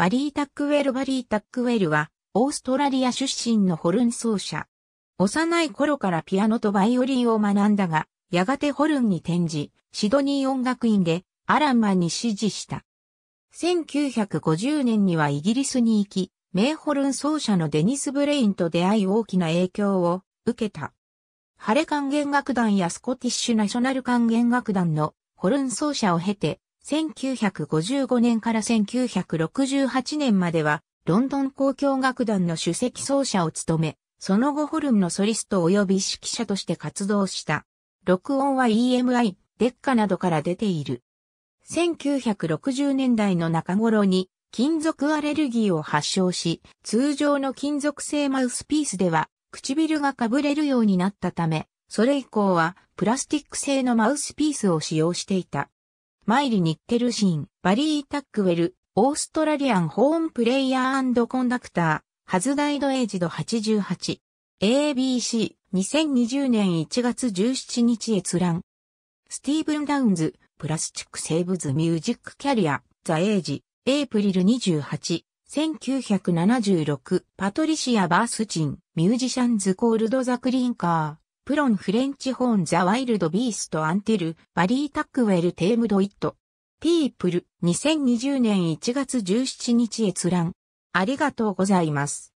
バリー・タックウェルバリー・タックウェルは、オーストラリア出身のホルン奏者。幼い頃からピアノとバイオリンを学んだが、やがてホルンに転じ、シドニー音楽院でアランマンに支持した。1950年にはイギリスに行き、名ホルン奏者のデニス・ブレインと出会い大きな影響を受けた。ハレ管弦楽団やスコティッシュナショナル管弦楽団のホルン奏者を経て、1955年から1968年までは、ロンドン交響楽団の首席奏者を務め、その後ホルンのソリスト及び指揮者として活動した。録音は EMI、デッカなどから出ている。1960年代の中頃に金属アレルギーを発症し、通常の金属製マウスピースでは唇がかぶれるようになったため、それ以降はプラスチック製のマウスピースを使用していた。マイリ・ニッケルシン、バリー・タックウェル、オーストラリアンホーンプレイヤーコンダクター、ハズダイド・エイジド88。ABC、2020年1月17日閲覧。スティーブン・ダウンズ、プラスチック・セーブズ・ミュージック・キャリア、ザ・エイジ、エイプリル28。1976、パトリシア・バースチン、ミュージシャンズ・コールド・ザ・クリンカー。プロンフレンチホーンザワイルドビーストアンティル、バリータックウェルテームドイット。ピープル、2020年1月17日閲覧。ありがとうございます。